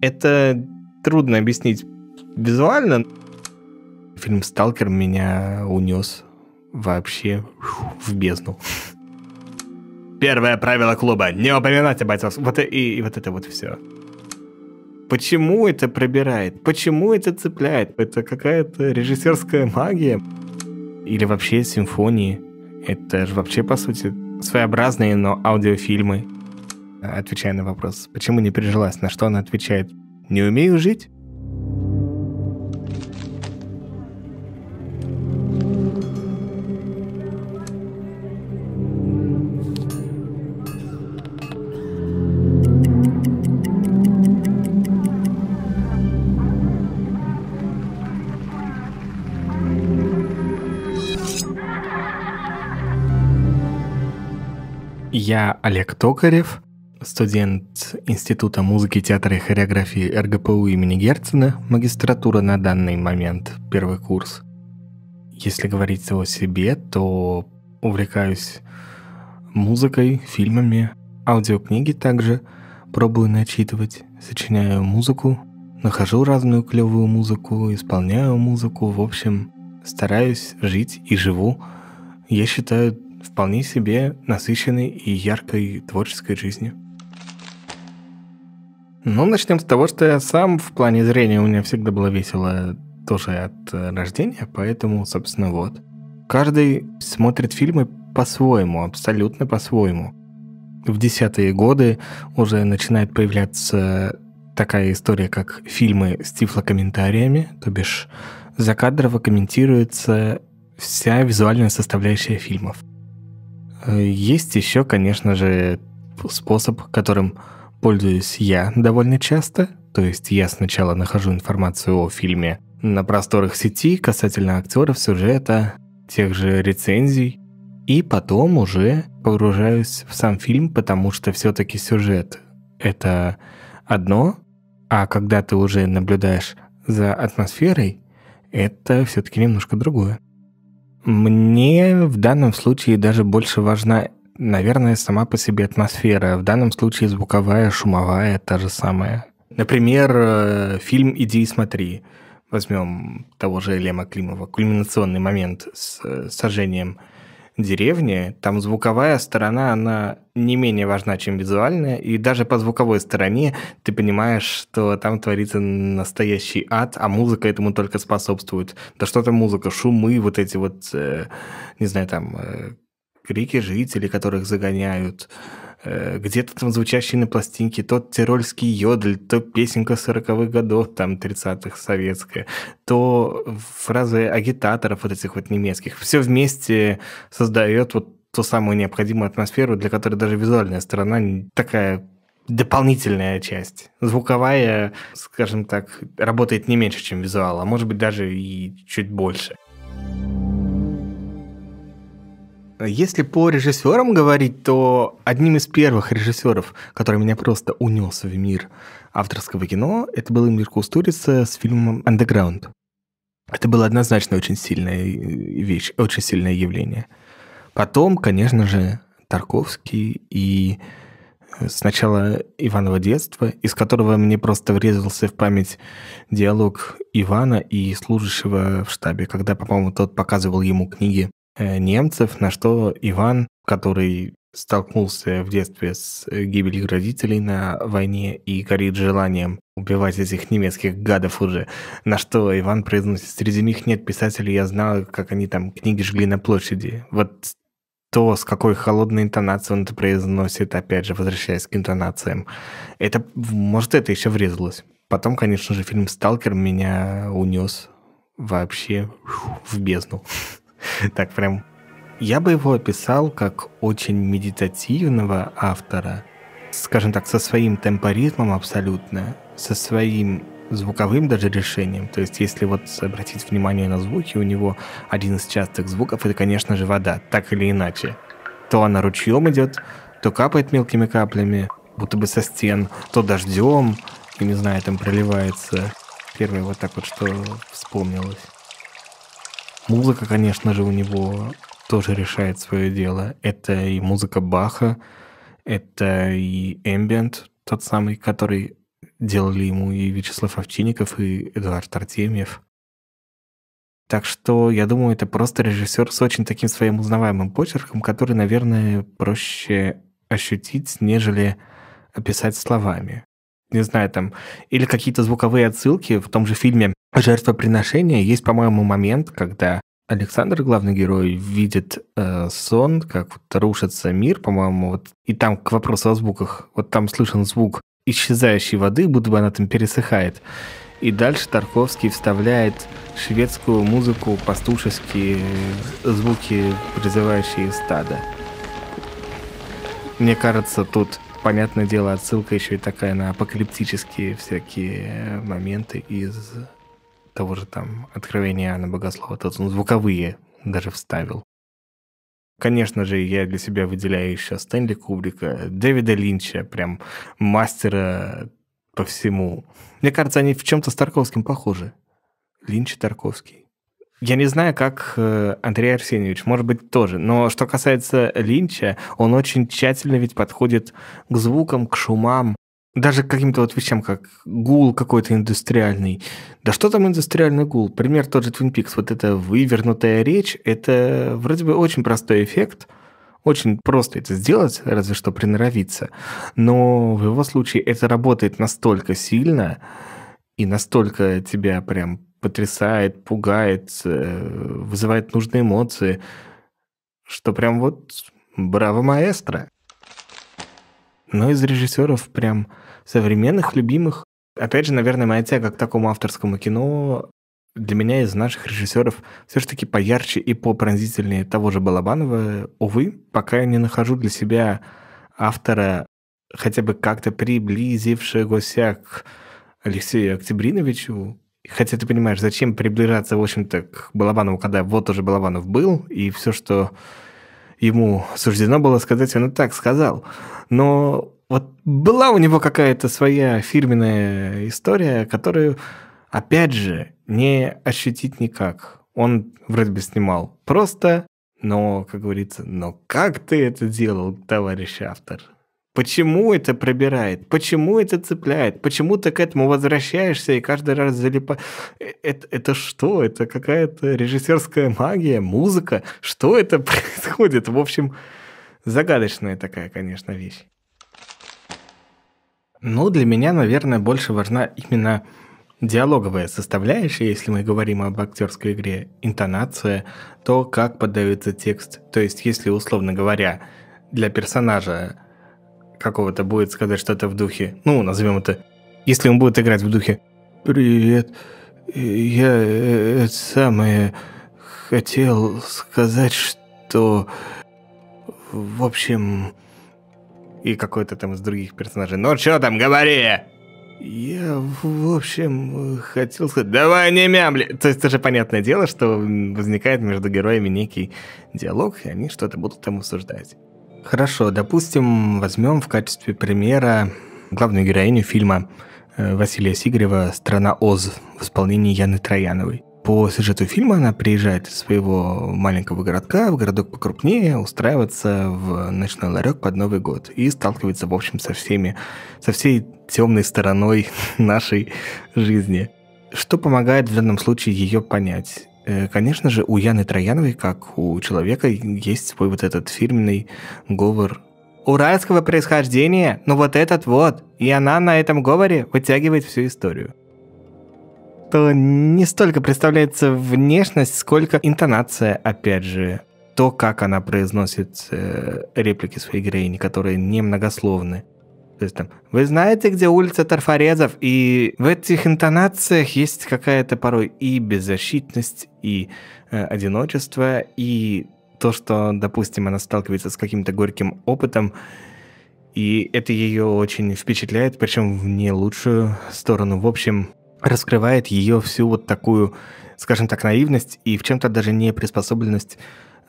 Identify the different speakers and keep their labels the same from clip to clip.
Speaker 1: Это трудно объяснить визуально. Фильм «Сталкер» меня унес вообще в бездну. Первое правило клуба — не упоминать об этом. Вот и, и вот это вот все. Почему это пробирает? Почему это цепляет? Это какая-то режиссерская магия? Или вообще симфонии? Это же вообще, по сути, своеобразные, но аудиофильмы. Э, отвечая на вопрос, почему не прижилась, на что она отвечает, не умею жить. Я Олег Токарев студент Института музыки, театра и хореографии РГПУ имени Герцена, магистратура на данный момент, первый курс. Если говорить о себе, то увлекаюсь музыкой, фильмами, аудиокниги также, пробую начитывать, сочиняю музыку, нахожу разную клевую музыку, исполняю музыку, в общем, стараюсь жить и живу, я считаю, вполне себе насыщенной и яркой творческой жизнью. Ну, начнем с того, что я сам в плане зрения у меня всегда было весело тоже от э, рождения, поэтому, собственно, вот. Каждый смотрит фильмы по-своему, абсолютно по-своему. В десятые годы уже начинает появляться такая история, как фильмы с тифлокомментариями, то бишь закадрово комментируется вся визуальная составляющая фильмов. Э, есть еще, конечно же, способ, которым пользуюсь я довольно часто, то есть я сначала нахожу информацию о фильме на просторах сети касательно актеров, сюжета, тех же рецензий, и потом уже погружаюсь в сам фильм, потому что все-таки сюжет — это одно, а когда ты уже наблюдаешь за атмосферой, это все-таки немножко другое. Мне в данном случае даже больше важна Наверное, сама по себе атмосфера. В данном случае звуковая, шумовая, та же самая. Например, э, фильм «Иди и смотри». Возьмем того же Лема Климова. Кульминационный момент с э, сожжением деревни. Там звуковая сторона, она не менее важна, чем визуальная. И даже по звуковой стороне ты понимаешь, что там творится настоящий ад, а музыка этому только способствует. Да что там музыка, шумы, вот эти вот, э, не знаю, там крики жителей, которых загоняют, э, где-то там звучащие на пластинке тот тирольский йодль, то песенка 40-х годов, там 30-х советская, то фразы агитаторов вот этих вот немецких. Все вместе создает вот ту самую необходимую атмосферу, для которой даже визуальная сторона такая дополнительная часть. Звуковая, скажем так, работает не меньше, чем визуал, а может быть даже и чуть больше. Если по режиссерам говорить, то одним из первых режиссеров, который меня просто унес в мир авторского кино, это был Эмир Кустурица с фильмом «Андеграунд». Это было однозначно очень сильное э, вещь, очень сильное явление. Потом, конечно же, Тарковский и э, сначала Иванова детства, из которого мне просто врезался в память диалог Ивана и служащего в штабе, когда, по-моему, тот показывал ему книги Э, немцев, на что Иван, который столкнулся в детстве с э, гибелью родителей на войне и горит желанием убивать этих немецких гадов уже. На что Иван произносит, среди них нет писателей, я знал, как они там книги жгли на площади. Вот то, с какой холодной интонацией он это произносит, опять же, возвращаясь к интонациям. Это, может, это еще врезалось. Потом, конечно же, фильм «Сталкер» меня унес вообще в бездну. Так прям... Я бы его описал как очень медитативного автора, скажем так, со своим темпоритмом абсолютно, со своим звуковым даже решением. То есть, если вот обратить внимание на звуки, у него один из частых звуков — это, конечно же, вода, так или иначе. То она ручьем идет, то капает мелкими каплями, будто бы со стен, то дождем, и, не знаю, там проливается. Первое вот так вот, что вспомнилось. Музыка, конечно же, у него тоже решает свое дело. Это и музыка Баха, это и эмбиент, тот самый, который делали ему и Вячеслав Овчинников, и Эдуард Артемьев. Так что, я думаю, это просто режиссер с очень таким своим узнаваемым почерком, который, наверное, проще ощутить, нежели описать словами не знаю, там, или какие-то звуковые отсылки в том же фильме «Жертвоприношение» есть, по-моему, момент, когда Александр, главный герой, видит э, сон, как вот рушится мир, по-моему, вот, и там к вопросу о звуках, вот там слышен звук исчезающей воды, будто бы она там пересыхает. И дальше Тарковский вставляет шведскую музыку, пастушеские звуки, призывающие стада. Мне кажется, тут понятное дело, отсылка еще и такая на апокалиптические всякие моменты из того же там откровения Анны Богослова. Тот он звуковые даже вставил. Конечно же, я для себя выделяю еще Стэнли Кубрика, Дэвида Линча, прям мастера по всему. Мне кажется, они в чем-то с Тарковским похожи. Линч и Тарковский. Я не знаю, как э, Андрей Арсеньевич, может быть, тоже. Но что касается Линча, он очень тщательно ведь подходит к звукам, к шумам, даже к каким-то вот вещам, как гул какой-то индустриальный. Да что там индустриальный гул? Пример тот же Twin Peaks. Вот эта вывернутая речь, это вроде бы очень простой эффект, очень просто это сделать, разве что приноровиться. Но в его случае это работает настолько сильно и настолько тебя прям потрясает, пугает, э, вызывает нужные эмоции, что прям вот браво маэстро. Но из режиссеров прям современных, любимых, опять же, наверное, моя тяга к такому авторскому кино для меня из наших режиссеров все-таки поярче и попронзительнее того же Балабанова. Увы, пока я не нахожу для себя автора, хотя бы как-то приблизившегося к Алексею Октябриновичу, Хотя ты понимаешь, зачем приближаться, в общем-то, к Балабанову, когда вот уже Балабанов был, и все, что ему суждено было сказать, он и так сказал. Но вот была у него какая-то своя фирменная история, которую, опять же, не ощутить никак. Он вроде бы снимал просто, но, как говорится, но как ты это делал, товарищ автор? Почему это пробирает? Почему это цепляет? Почему ты к этому возвращаешься и каждый раз залипа... Э, это, это что? Это какая-то режиссерская магия, музыка? Что это происходит? В общем, загадочная такая, конечно, вещь. Ну, для меня, наверное, больше важна именно диалоговая составляющая, если мы говорим об актерской игре, интонация, то, как подается текст. То есть, если, условно говоря, для персонажа какого-то будет сказать что-то в духе, ну, назовем это, если он будет играть в духе «Привет, я э, это самое хотел сказать, что... В общем...» И какой-то там из других персонажей «Ну, что там, говори!» Я, в общем, хотел сказать, давай не мямли. То есть это же понятное дело, что возникает между героями некий диалог, и они что-то будут там обсуждать. Хорошо, допустим, возьмем в качестве примера главную героиню фильма э, Василия Сигарева «Страна Оз» в исполнении Яны Трояновой. По сюжету фильма она приезжает из своего маленького городка в городок покрупнее, устраивается в ночной ларек под Новый год и сталкивается, в общем, со всеми, со всей темной стороной нашей жизни. Что помогает в данном случае ее понять? Э, конечно же, у Яны Трояновой, как у человека, есть свой вот этот фирменный говор уральского происхождения, но вот этот вот, и она на этом говоре вытягивает всю историю. То не столько представляется внешность, сколько интонация, опять же, то, как она произносит э, реплики своей героини, которые немногословны. многословны то есть там, вы знаете, где улица Тарфорезов? И в этих интонациях есть какая-то порой и беззащитность, и э, одиночество, и то, что, допустим, она сталкивается с каким-то горьким опытом, и это ее очень впечатляет, причем в не лучшую сторону. В общем, раскрывает ее всю вот такую, скажем так, наивность и в чем-то даже неприспособленность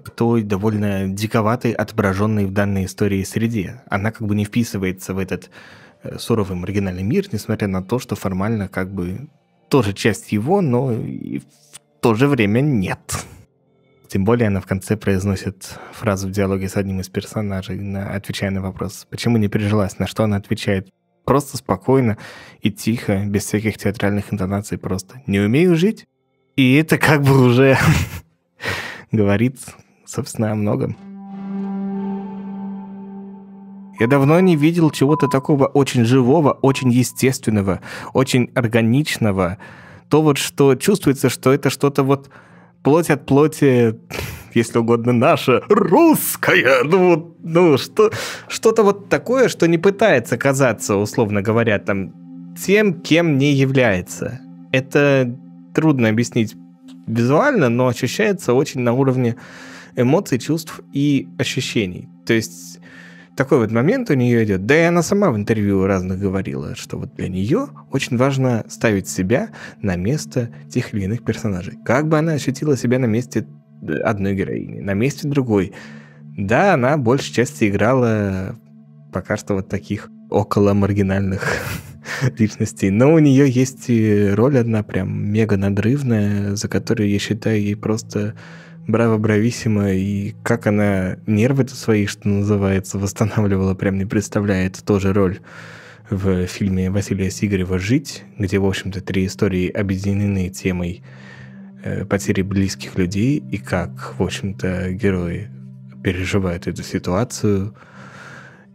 Speaker 1: к той довольно диковатой, отображенной в данной истории среде. Она как бы не вписывается в этот э, суровый маргинальный мир, несмотря на то, что формально как бы тоже часть его, но и в то же время нет. Тем более она в конце произносит фразу в диалоге с одним из персонажей, на, отвечая на вопрос, почему не пережилась, на что она отвечает. Просто спокойно и тихо, без всяких театральных интонаций, просто «не умею жить». И это как бы уже говорит, собственно, о многом. Я давно не видел чего-то такого очень живого, очень естественного, очень органичного. То вот, что чувствуется, что это что-то вот плоть от плоти, если угодно, наше русское. Ну, вот, ну что, что-то вот такое, что не пытается казаться, условно говоря, там, тем, кем не является. Это трудно объяснить визуально, но ощущается очень на уровне эмоций, чувств и ощущений. То есть такой вот момент у нее идет. Да и она сама в интервью разных говорила, что вот для нее очень важно ставить себя на место тех или иных персонажей. Как бы она ощутила себя на месте одной героини, на месте другой. Да, она большей части играла пока что вот таких около маргинальных личностей. Но у нее есть и роль одна прям мега надрывная, за которую я считаю ей просто браво брависсимо и как она нервы то свои, что называется, восстанавливала, прям не представляет тоже роль в фильме Василия Сигарева «Жить», где, в общем-то, три истории объединены темой э, потери близких людей и как, в общем-то, герои переживают эту ситуацию –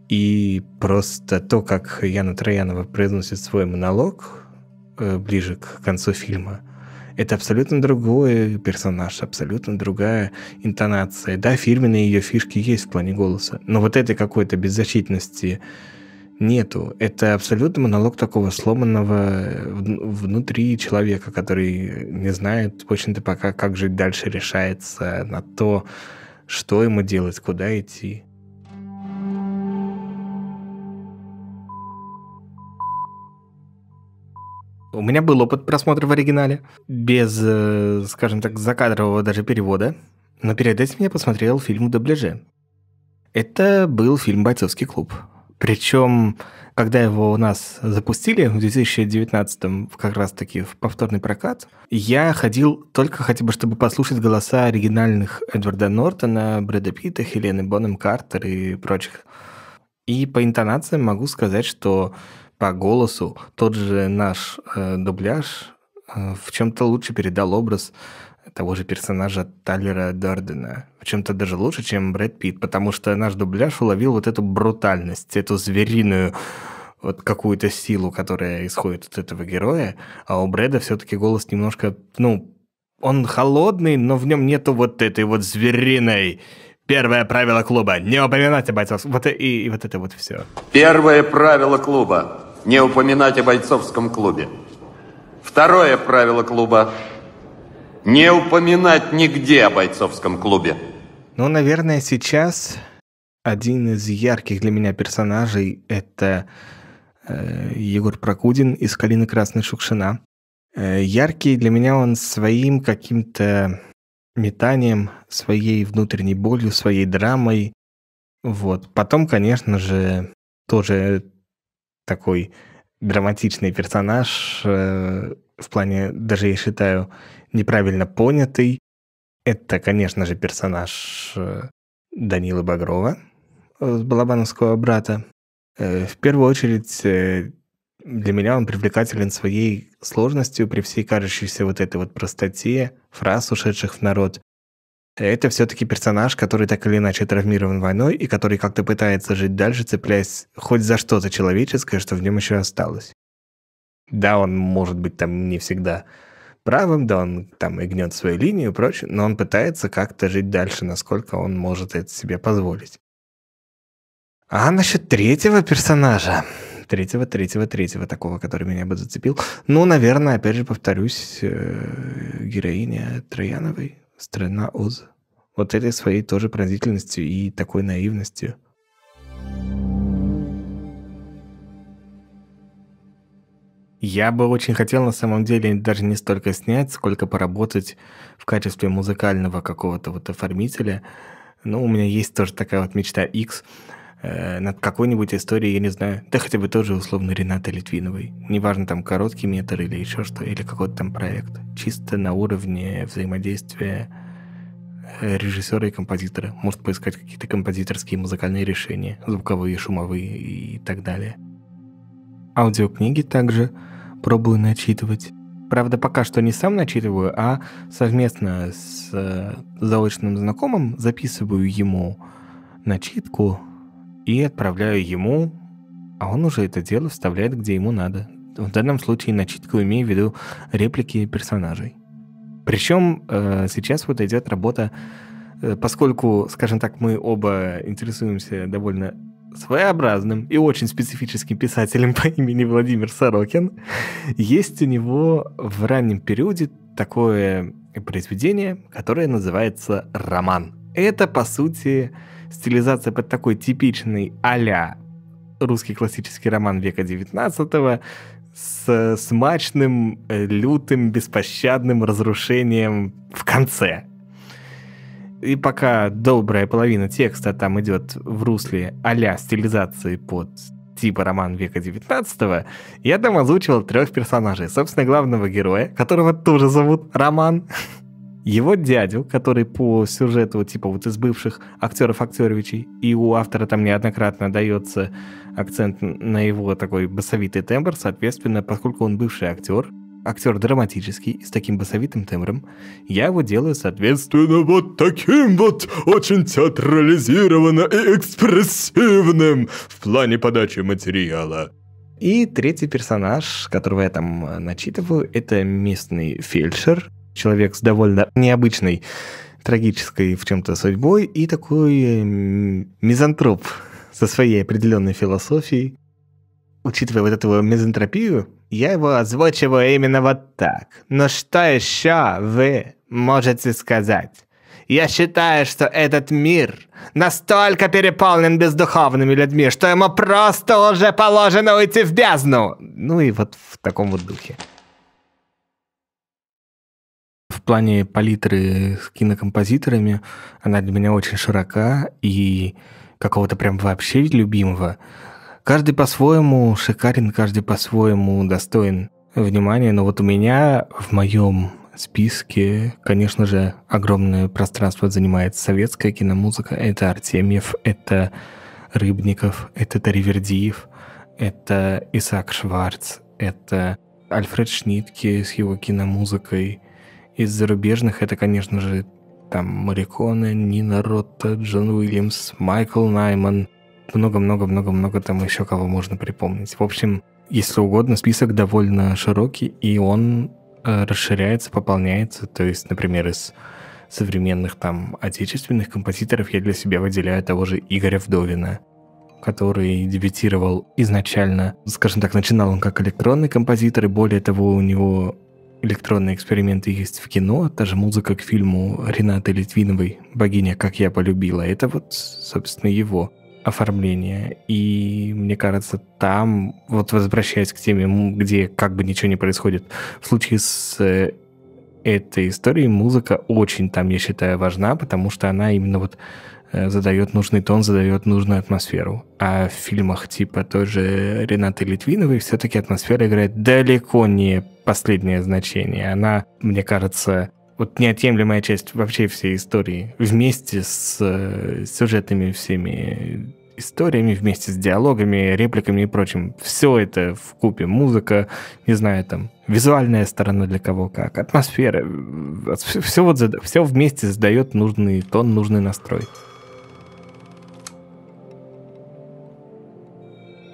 Speaker 1: и просто то, как Яна Троянова произносит свой монолог э, ближе к концу фильма, это абсолютно другой персонаж, абсолютно другая интонация. Да, фирменные ее фишки есть в плане голоса, но вот этой какой-то беззащитности нету. Это абсолютно монолог такого сломанного э, внутри человека, который не знает, в общем-то, пока как жить дальше, решается на то, что ему делать, куда идти. У меня был опыт просмотра в оригинале, без, э, скажем так, закадрового даже перевода. Но перед этим я посмотрел фильм в дубляже. Это был фильм «Бойцовский клуб». Причем, когда его у нас запустили в 2019-м, как раз-таки в повторный прокат, я ходил только хотя бы, чтобы послушать голоса оригинальных Эдварда Нортона, Брэда Питта, Хелены Бонем Картер и прочих. И по интонациям могу сказать, что по голосу тот же наш э, дубляж э, в чем-то лучше передал образ того же персонажа Таллера Дардена. В чем-то даже лучше, чем Брэд Питт, потому что наш дубляж уловил вот эту брутальность, эту звериную вот какую-то силу, которая исходит от этого героя, а у Брэда все-таки голос немножко, ну, он холодный, но в нем нету вот этой вот звериной Первое правило клуба – не упоминать о бойцах. Вот и, и вот это вот все. Первое правило клуба не упоминать о бойцовском клубе. Второе правило клуба – не упоминать нигде о бойцовском клубе. Ну, наверное, сейчас один из ярких для меня персонажей – это э, Егор Прокудин из «Калины Красной Шукшина». Э, яркий для меня он своим каким-то метанием, своей внутренней болью, своей драмой. Вот. Потом, конечно же, тоже такой драматичный персонаж, э, в плане, даже я считаю, неправильно понятый. Это, конечно же, персонаж э, Данилы Багрова, э, Балабановского брата. в первую очередь, для меня он привлекателен своей сложностью при всей кажущейся вот этой вот простоте фраз, ушедших в народ, это все-таки персонаж, который так или иначе травмирован войной и который как-то пытается жить дальше, цепляясь хоть за что-то человеческое, что в нем еще осталось. Да, он может быть там не всегда правым, да, он там и гнет свою линию и прочее, но он пытается как-то жить дальше, насколько он может это себе позволить. А насчет третьего персонажа, третьего, третьего, третьего такого, который меня бы зацепил, ну, наверное, опять же повторюсь, э, героиня Трояновой, страна Оз. Вот этой своей тоже пронзительностью и такой наивностью. Я бы очень хотел на самом деле даже не столько снять, сколько поработать в качестве музыкального какого-то вот оформителя. Ну, у меня есть тоже такая вот мечта X э, над какой-нибудь историей, я не знаю, да хотя бы тоже условно Рената Литвиновой. Неважно, там короткий метр или еще что, или какой-то там проект. Чисто на уровне взаимодействия э, режиссера и композитора. Может поискать какие-то композиторские музыкальные решения, звуковые, шумовые и так далее. Аудиокниги также пробую начитывать. Правда, пока что не сам начитываю, а совместно с э, заочным знакомым записываю ему начитку, и отправляю ему, а он уже это дело вставляет, где ему надо. В данном случае начитку имею в виду реплики персонажей. Причем э, сейчас вот идет работа, э, поскольку, скажем так, мы оба интересуемся довольно своеобразным и очень специфическим писателем по имени Владимир Сорокин, есть у него в раннем периоде такое произведение, которое называется «Роман». Это, по сути, э, стилизация под такой типичный а русский классический роман века XIX с э, смачным, э, лютым, беспощадным разрушением в конце. И пока добрая половина текста там идет в русле а стилизации под типа роман века 19 я там озвучивал трех персонажей. Собственно, главного героя, которого тоже зовут Роман, его дядю, который по сюжету типа вот из бывших актеров Актеровичей, и у автора там неоднократно дается акцент на его такой басовитый тембр, соответственно, поскольку он бывший актер, актер драматический с таким басовитым тембром, я его делаю, соответственно, вот таким вот, очень театрализированно и экспрессивным в плане подачи материала. И третий персонаж, которого я там э, начитываю, это местный фельдшер, человек с довольно необычной, трагической в чем-то судьбой и такой эм, мизантроп со своей определенной философией. Учитывая вот эту мизантропию, я его озвучиваю именно вот так. Но что еще вы можете сказать? Я считаю, что этот мир настолько переполнен бездуховными людьми, что ему просто уже положено уйти в бездну. Ну и вот в таком вот духе плане палитры с кинокомпозиторами она для меня очень широка и какого-то прям вообще любимого. Каждый по-своему шикарен, каждый по-своему достоин внимания, но вот у меня в моем списке, конечно же, огромное пространство занимает советская киномузыка. Это Артемьев, это Рыбников, это Таривердиев, это Исаак Шварц, это Альфред Шнитке с его киномузыкой, из зарубежных это, конечно же, там Мариконы, Нина Ротта, Джон Уильямс, Майкл Найман, много-много-много-много там еще кого можно припомнить. В общем, если угодно, список довольно широкий, и он э, расширяется, пополняется. То есть, например, из современных там отечественных композиторов я для себя выделяю того же Игоря Вдовина, который дебютировал изначально, скажем так, начинал он как электронный композитор, и более того, у него электронные эксперименты есть в кино, та же музыка к фильму Ренаты Литвиновой «Богиня, как я полюбила». Это вот, собственно, его оформление. И мне кажется, там, вот возвращаясь к теме, где как бы ничего не происходит, в случае с э, этой историей музыка очень там, я считаю, важна, потому что она именно вот Э, задает нужный тон, задает нужную атмосферу. А в фильмах типа той же Ренаты Литвиновой все-таки атмосфера играет далеко не последнее значение. Она, мне кажется, вот неотъемлемая часть вообще всей истории. Вместе с э, сюжетами всеми историями, вместе с диалогами, репликами и прочим. Все это в купе музыка, не знаю, там визуальная сторона для кого как, атмосфера, все, вот, все вместе задает нужный тон, нужный настрой.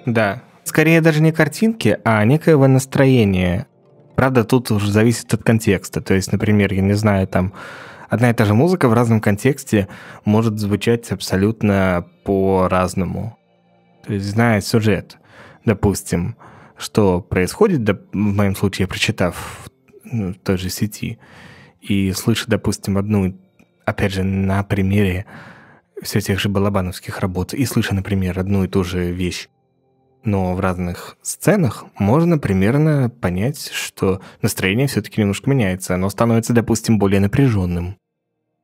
Speaker 1: Да. Скорее даже не картинки, а некое настроение. Правда, тут уже зависит от контекста. То есть, например, я не знаю, там одна и та же музыка в разном контексте может звучать абсолютно по-разному. То есть, зная сюжет, допустим, что происходит, в моем случае, прочитав ну, в той же сети, и слышу, допустим, одну, опять же, на примере все тех же балабановских работ, и слышу, например, одну и ту же вещь но в разных сценах можно примерно понять, что настроение все-таки немножко меняется. Оно становится, допустим, более напряженным.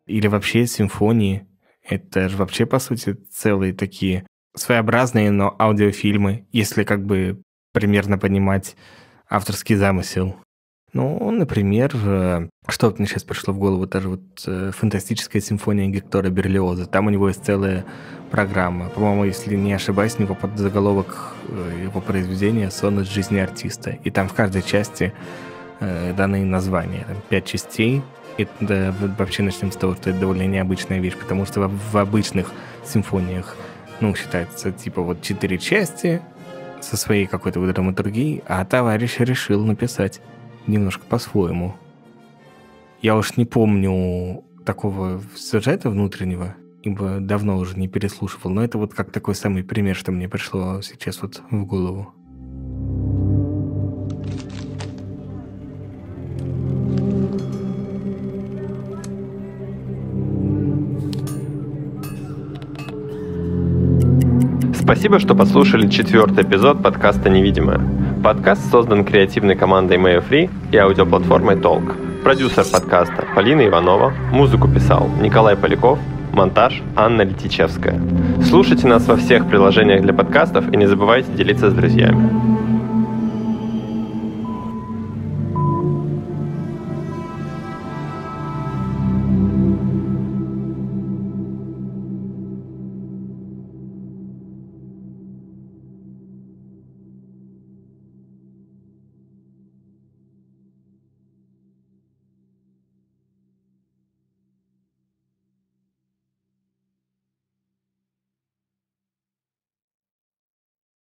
Speaker 1: Или вообще симфонии. Это же вообще, по сути, целые такие своеобразные, но аудиофильмы, если как бы примерно понимать авторский замысел. Ну, например, э, что мне сейчас пришло в голову, даже вот э, фантастическая симфония Гектора Берлиоза. Там у него есть целая программы. По-моему, если не ошибаюсь, у него под заголовок э, его произведения «Сон из жизни артиста». И там в каждой части э, данные названия. Там пять частей. И да, вообще начнем с того, что это довольно необычная вещь, потому что в, в обычных симфониях, ну, считается, типа вот четыре части со своей какой-то вот драматургией, а товарищ решил написать немножко по-своему. Я уж не помню такого сюжета внутреннего, ибо давно уже не переслушивал, но это вот как такой самый пример, что мне пришло сейчас вот в голову. Спасибо, что послушали четвертый эпизод подкаста «Невидимое». Подкаст создан креативной командой Mayfree и аудиоплатформой Talk. Продюсер подкаста Полина Иванова, музыку писал Николай Поляков, Монтаж Анна Летичевская. Слушайте нас во всех приложениях для подкастов и не забывайте делиться с друзьями.